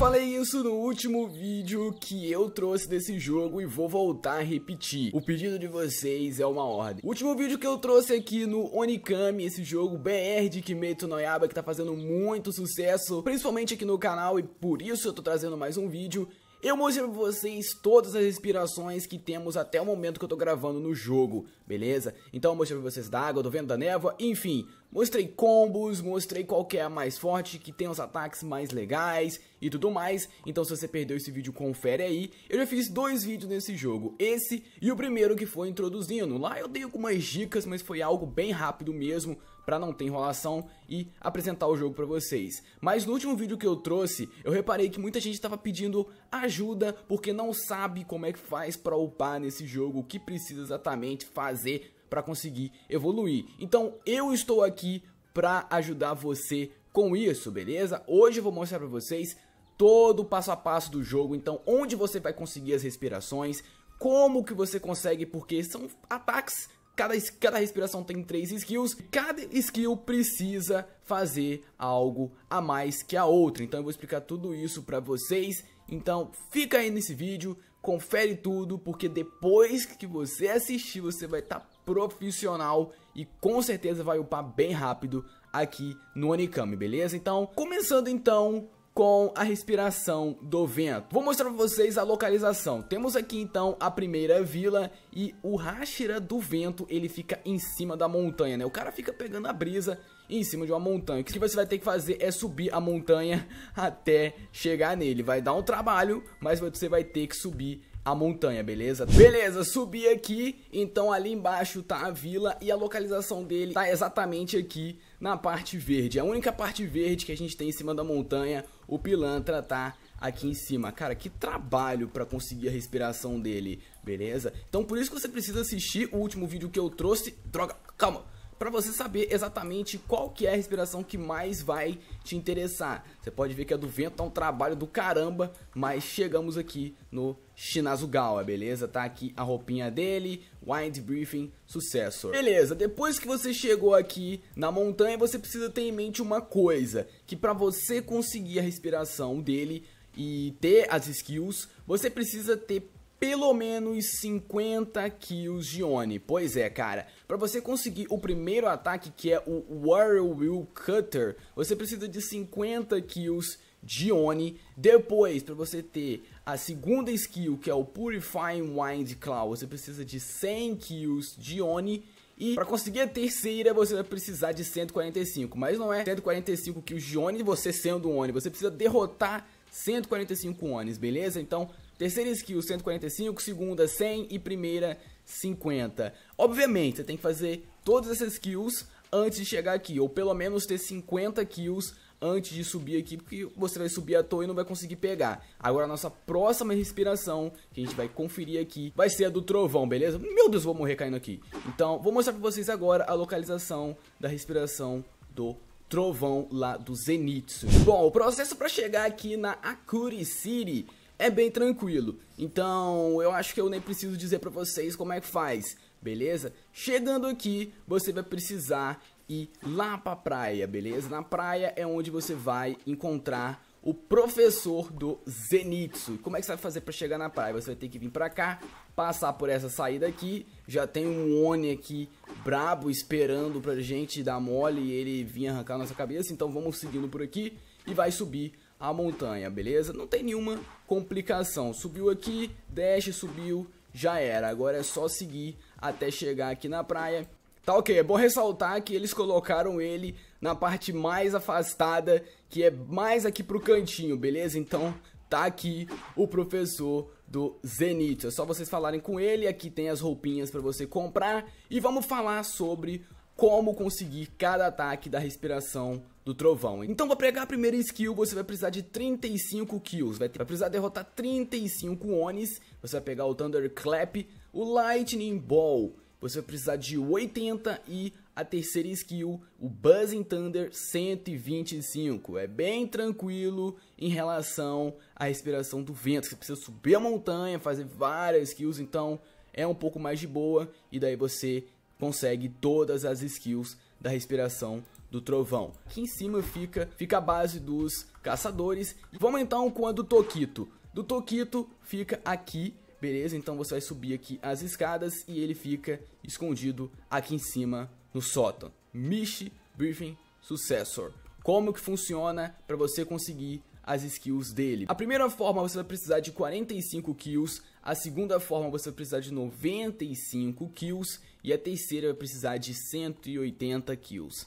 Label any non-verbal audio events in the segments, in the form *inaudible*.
falei isso no último vídeo que eu trouxe desse jogo e vou voltar a repetir. O pedido de vocês é uma ordem. O último vídeo que eu trouxe aqui no Onikami, esse jogo BR de Kimetsu no Yaba que tá fazendo muito sucesso, principalmente aqui no canal e por isso eu tô trazendo mais um vídeo. Eu mostrei pra vocês todas as inspirações que temos até o momento que eu tô gravando no jogo, beleza? Então eu mostrei pra vocês da água, do vento, da névoa, enfim. Mostrei combos, mostrei qual que é a mais forte, que tem os ataques mais legais e tudo mais. Então se você perdeu esse vídeo, confere aí. Eu já fiz dois vídeos nesse jogo, esse e o primeiro que foi introduzindo. Lá eu dei algumas dicas, mas foi algo bem rápido mesmo para não ter enrolação e apresentar o jogo para vocês. Mas no último vídeo que eu trouxe, eu reparei que muita gente estava pedindo ajuda porque não sabe como é que faz para upar nesse jogo, o que precisa exatamente fazer para conseguir evoluir. Então eu estou aqui para ajudar você com isso, beleza? Hoje eu vou mostrar para vocês todo o passo a passo do jogo, então onde você vai conseguir as respirações, como que você consegue, porque são ataques Cada, cada respiração tem três skills. Cada skill precisa fazer algo a mais que a outra. Então eu vou explicar tudo isso para vocês. Então fica aí nesse vídeo, confere tudo, porque depois que você assistir, você vai estar tá profissional e com certeza vai upar bem rápido aqui no Onikami, beleza? Então, começando então com a respiração do vento. Vou mostrar para vocês a localização. Temos aqui então a primeira vila e o Hashira do vento, ele fica em cima da montanha, né? O cara fica pegando a brisa em cima de uma montanha. O que você vai ter que fazer é subir a montanha *laughs* até chegar nele. Vai dar um trabalho, mas você vai ter que subir a montanha, beleza? Beleza, subi aqui, então ali embaixo tá a vila e a localização dele tá exatamente aqui na parte verde. A única parte verde que a gente tem em cima da montanha, o pilantra tá aqui em cima. Cara, que trabalho para conseguir a respiração dele, beleza? Então por isso que você precisa assistir o último vídeo que eu trouxe. Droga, calma para você saber exatamente qual que é a respiração que mais vai te interessar. Você pode ver que a é do vento tá um trabalho do caramba, mas chegamos aqui no Shinazugawa, beleza? Tá aqui a roupinha dele, Wind Briefing Successor. Beleza, depois que você chegou aqui na montanha, você precisa ter em mente uma coisa, que para você conseguir a respiração dele e ter as skills, você precisa ter pelo menos 50 kills de Oni. Pois é, cara, para você conseguir o primeiro ataque, que é o Whirlwind Cutter, você precisa de 50 kills de Oni. Depois, para você ter a segunda skill, que é o Purifying Wind Claw, você precisa de 100 kills de Oni. E para conseguir a terceira, você vai precisar de 145. Mas não é 145 kills de Oni, você sendo um Oni. Você precisa derrotar 145 Onis, beleza? Então, terceira skill 145, segunda 100 e primeira 50. Obviamente, você tem que fazer todas essas kills antes de chegar aqui, ou pelo menos ter 50 kills antes de subir aqui, porque você vai subir à toa e não vai conseguir pegar. Agora a nossa próxima respiração, que a gente vai conferir aqui, vai ser a do trovão, beleza? Meu Deus, vou morrer caindo aqui. Então, vou mostrar pra vocês agora a localização da respiração do trovão lá do Zenitsu. Bom, o processo para chegar aqui na Akuri City é bem tranquilo. Então, eu acho que eu nem preciso dizer para vocês como é que faz, beleza? Chegando aqui, você vai precisar ir lá para a praia, beleza? Na praia é onde você vai encontrar o professor do Zenitsu. Como é que você vai fazer para chegar na praia? Você vai ter que vir para cá, passar por essa saída aqui. Já tem um Oni aqui brabo esperando pra gente dar mole e ele vir arrancar nossa cabeça. Então vamos seguindo por aqui e vai subir a montanha, beleza? Não tem nenhuma complicação. Subiu aqui, desce, subiu, já era. Agora é só seguir até chegar aqui na praia. Tá ok, é bom ressaltar que eles colocaram ele na parte mais afastada, que é mais aqui pro cantinho, beleza? Então tá aqui o professor do Zenith. É só vocês falarem com ele, aqui tem as roupinhas para você comprar. E vamos falar sobre como conseguir cada ataque da respiração do trovão. Então para pegar a primeira skill, você vai precisar de 35 kills, vai, vai precisar derrotar 35 Onis, você vai pegar o Thunderclap, o Lightning Ball, você vai precisar de 80 e a terceira skill, o Buzzing Thunder 125. É bem tranquilo em relação à respiração do vento. Você precisa subir a montanha, fazer várias skills, então é um pouco mais de boa. E daí você consegue todas as skills da respiração do trovão. Aqui em cima fica, fica a base dos caçadores. Vamos então com a do Tokito. Do Tokito fica aqui, beleza? Então você vai subir aqui as escadas e ele fica escondido aqui em cima no sótão. Mishi Briefing Successor. Como que funciona para você conseguir as skills dele. A primeira forma você vai precisar de 45 kills, a segunda forma você vai precisar de 95 kills e a terceira vai precisar de 180 kills.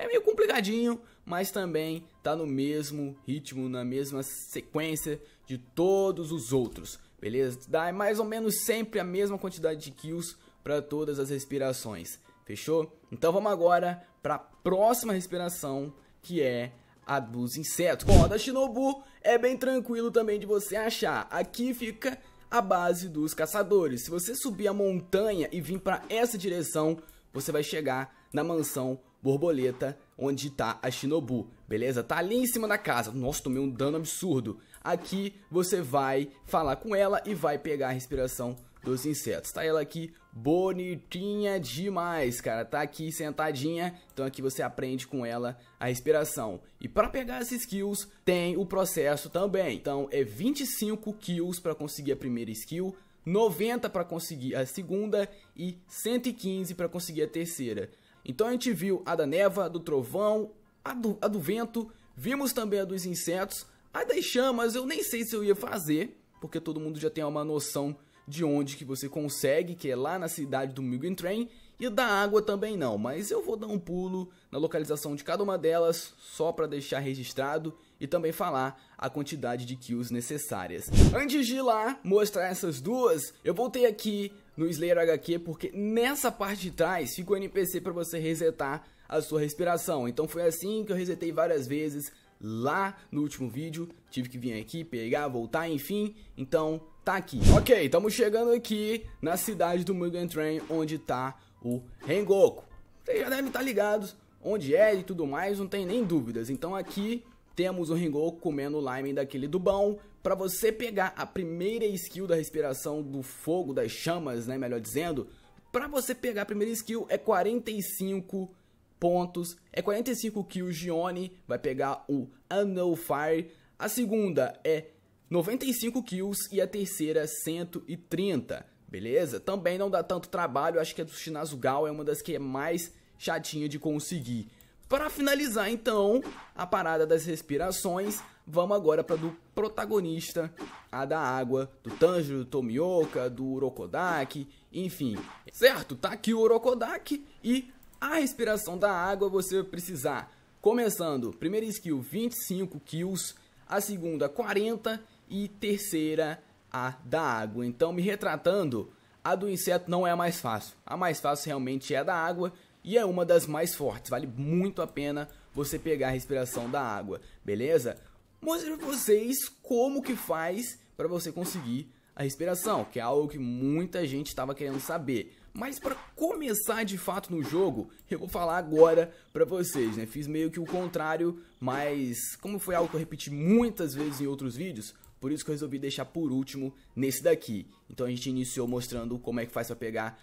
É meio complicadinho, mas também tá no mesmo ritmo, na mesma sequência de todos os outros, beleza? Dá mais ou menos sempre a mesma quantidade de kills para todas as respirações, fechou? Então vamos agora para a próxima respiração, que é a dos insetos. Bom, a da Shinobu é bem tranquilo também de você achar. Aqui fica a base dos caçadores. Se você subir a montanha e vir para essa direção, você vai chegar na mansão borboleta, onde tá a Shinobu, beleza? Tá ali em cima da casa. Nossa, tomei um dano absurdo. Aqui você vai falar com ela e vai pegar a respiração dos insetos. Tá ela aqui bonitinha demais, cara. Tá aqui sentadinha. Então aqui você aprende com ela a respiração. E para pegar as skills tem o processo também. Então é 25 kills para conseguir a primeira skill. 90 para conseguir a segunda e 115 para conseguir a terceira. Então a gente viu a da neva, do trovão, a do, a do vento, vimos também a dos insetos, a das chamas eu nem sei se eu ia fazer, porque todo mundo já tem uma noção de onde que você consegue, que é lá na cidade do Mugen Train, e da água também não, mas eu vou dar um pulo na localização de cada uma delas, só para deixar registrado e também falar a quantidade de kills necessárias. Antes de ir lá mostrar essas duas, eu voltei aqui no Slayer HQ, porque nessa parte de trás fica o NPC para você resetar a sua respiração. Então foi assim que eu resetei várias vezes lá no último vídeo. Tive que vir aqui, pegar, voltar, enfim. Então tá aqui. Ok, estamos chegando aqui na cidade do Mugen Train, onde tá o Rengoku. Vocês já devem estar tá ligados onde é e tudo mais, não tem nem dúvidas. Então aqui temos o Ringo comendo o Lime daquele Dubão. Para você pegar a primeira skill da respiração do fogo, das chamas, né, melhor dizendo, para você pegar a primeira skill é 45 pontos, é 45 kills de Oni, vai pegar o Unknown Fire. A segunda é 95 kills e a terceira 130, é beleza? Também não dá tanto trabalho, acho que a do Shinazugal é uma das que é mais chatinha de conseguir. Para finalizar, então, a parada das respirações, vamos agora para do protagonista, a da água, do Tanjiro, do Tomioka, do Urokodaki, enfim. Certo, tá aqui o Urokodaki e a respiração da água você vai precisar. Começando, primeira skill 25 kills, a segunda 40 e terceira a da água. Então, me retratando, a do inseto não é a mais fácil. A mais fácil realmente é a da água, e é uma das mais fortes. Vale muito a pena você pegar a respiração da água, beleza? Mostre para vocês como que faz para você conseguir a respiração, que é algo que muita gente estava querendo saber. Mas para começar de fato no jogo, eu vou falar agora para vocês, né? Fiz meio que o contrário, mas como foi algo que eu repeti muitas vezes em outros vídeos, por isso que eu resolvi deixar por último nesse daqui. Então a gente iniciou mostrando como é que faz para pegar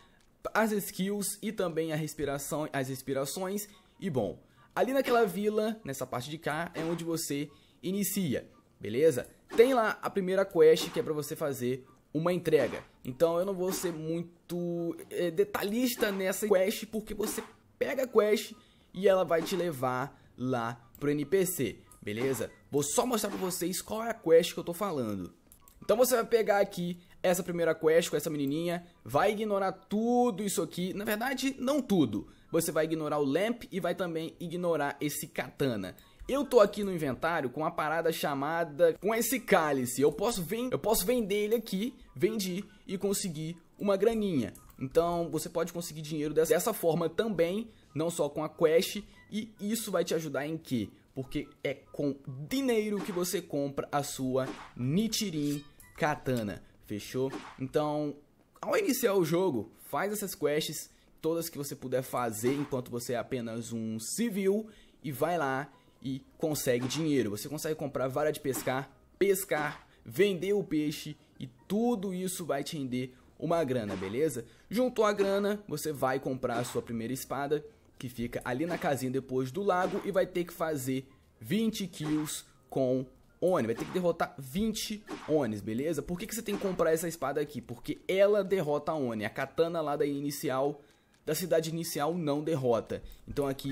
as skills e também a respiração, as respirações. E bom, ali naquela vila, nessa parte de cá, é onde você inicia, beleza? Tem lá a primeira quest que é para você fazer uma entrega. Então eu não vou ser muito é, detalhista nessa quest porque você pega a quest e ela vai te levar lá pro NPC, beleza? Vou só mostrar para vocês qual é a quest que eu tô falando. Então você vai pegar aqui essa primeira quest com essa menininha, vai ignorar tudo isso aqui. Na verdade, não tudo. Você vai ignorar o Lamp e vai também ignorar esse Katana. Eu tô aqui no inventário com uma parada chamada com esse cálice. Eu posso, ven eu posso vender ele aqui, vendi e conseguir uma graninha. Então você pode conseguir dinheiro dessa forma também, não só com a quest. E isso vai te ajudar em quê? Porque é com dinheiro que você compra a sua Nichirin Katana. Fechou? Então, ao iniciar o jogo, faz essas quests, todas que você puder fazer enquanto você é apenas um civil e vai lá e consegue dinheiro. Você consegue comprar vara de pescar, pescar, vender o peixe e tudo isso vai te render uma grana, beleza? Juntou a grana, você vai comprar a sua primeira espada, que fica ali na casinha depois do lago e vai ter que fazer 20 kills com Oni, vai ter que derrotar 20 Onis, beleza? Por que, que você tem que comprar essa espada aqui? Porque ela derrota a Oni, a katana lá da inicial, da cidade inicial não derrota. Então aqui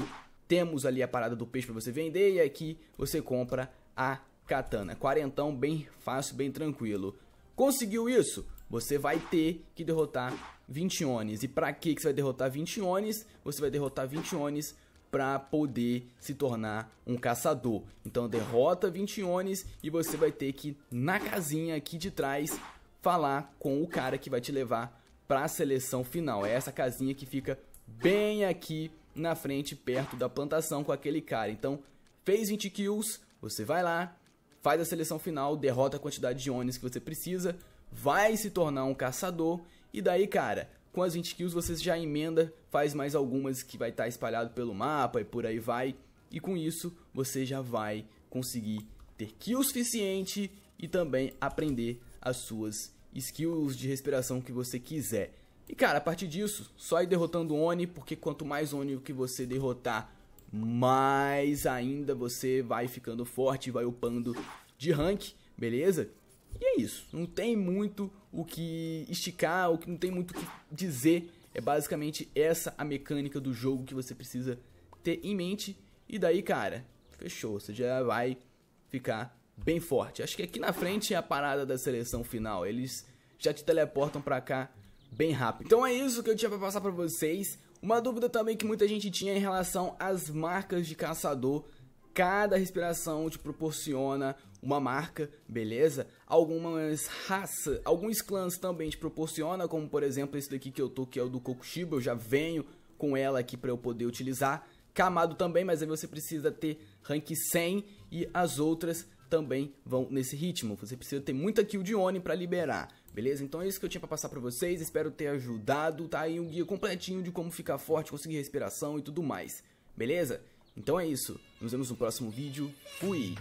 temos ali a parada do peixe para você vender e aqui você compra a katana. Quarentão, bem fácil, bem tranquilo. Conseguiu isso? Você vai ter que derrotar 20 Onis. E pra que, que você vai derrotar 20 Onis? Você vai derrotar 20 Onis para poder se tornar um caçador. Então derrota 20 Onis e você vai ter que na casinha aqui de trás falar com o cara que vai te levar para a seleção final. É essa casinha que fica bem aqui na frente, perto da plantação com aquele cara. Então, fez 20 kills, você vai lá, faz a seleção final, derrota a quantidade de Onis que você precisa, vai se tornar um caçador e daí, cara, com as 20 kills você já emenda, faz mais algumas que vai estar tá espalhado pelo mapa e por aí vai. E com isso você já vai conseguir ter kill suficiente e também aprender as suas skills de respiração que você quiser. E cara, a partir disso, só ir derrotando Oni, porque quanto mais Oni que você derrotar, mais ainda você vai ficando forte, vai upando de rank, beleza? E é isso. Não tem muito o que esticar, o que não tem muito o que dizer. É basicamente essa a mecânica do jogo que você precisa ter em mente. E daí, cara, fechou. Você já vai ficar bem forte. Acho que aqui na frente é a parada da seleção final. Eles já te teleportam pra cá bem rápido. Então é isso que eu tinha pra passar pra vocês. Uma dúvida também que muita gente tinha em relação às marcas de caçador cada respiração te proporciona uma marca, beleza? Algumas raças, alguns clãs também te proporciona, como por exemplo esse daqui que eu tô, que é o do Kokushiba, eu já venho com ela aqui para eu poder utilizar. Camado também, mas aí você precisa ter rank 100 e as outras também vão nesse ritmo. Você precisa ter muita kill de Oni para liberar, beleza? Então é isso que eu tinha para passar para vocês, espero ter ajudado. Tá aí um guia completinho de como ficar forte, conseguir respiração e tudo mais, beleza? Então é isso, nos vemos no próximo vídeo, fui!